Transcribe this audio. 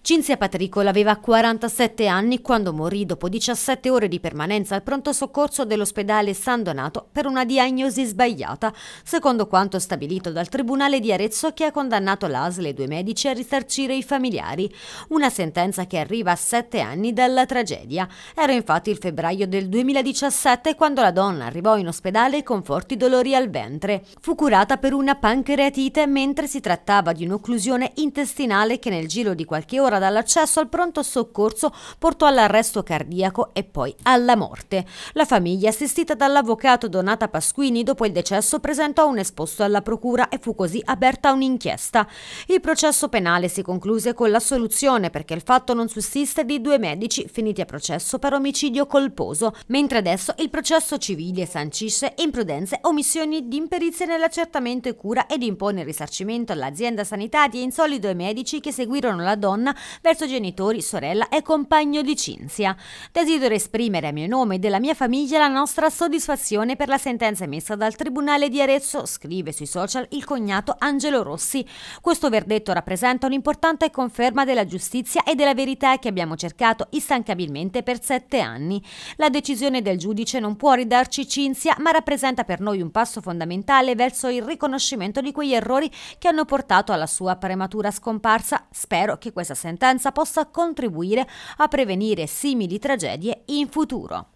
Cinzia Patricola aveva 47 anni quando morì dopo 17 ore di permanenza al pronto soccorso dell'ospedale San Donato per una diagnosi sbagliata, secondo quanto stabilito dal Tribunale di Arezzo che ha condannato l'ASL e due medici a risarcire i familiari. Una sentenza che arriva a 7 anni dalla tragedia. Era infatti il febbraio del 2017 quando la donna arrivò in ospedale con forti dolori al ventre. Fu curata per una pancreatite mentre si trattava di un'occlusione intestinale che nel giro di qualche ora mezz'ora dall'accesso al pronto soccorso portò all'arresto cardiaco e poi alla morte. La famiglia, assistita dall'avvocato Donata Pasquini, dopo il decesso presentò un esposto alla procura e fu così aperta un'inchiesta. Il processo penale si concluse con l'assoluzione perché il fatto non sussiste di due medici finiti a processo per omicidio colposo, mentre adesso il processo civile sancisce imprudenze, omissioni di imperizia nell'accertamento e cura ed impone risarcimento all'azienda sanitaria e insolito ai medici che seguirono la donna verso genitori, sorella e compagno di Cinzia. Desidero esprimere a mio nome e della mia famiglia la nostra soddisfazione per la sentenza emessa dal Tribunale di Arezzo, scrive sui social il cognato Angelo Rossi. Questo verdetto rappresenta un'importante conferma della giustizia e della verità che abbiamo cercato instancabilmente per sette anni. La decisione del giudice non può ridarci Cinzia, ma rappresenta per noi un passo fondamentale verso il riconoscimento di quegli errori che hanno portato alla sua prematura scomparsa. Spero che questa sentenza sentenza possa contribuire a prevenire simili tragedie in futuro.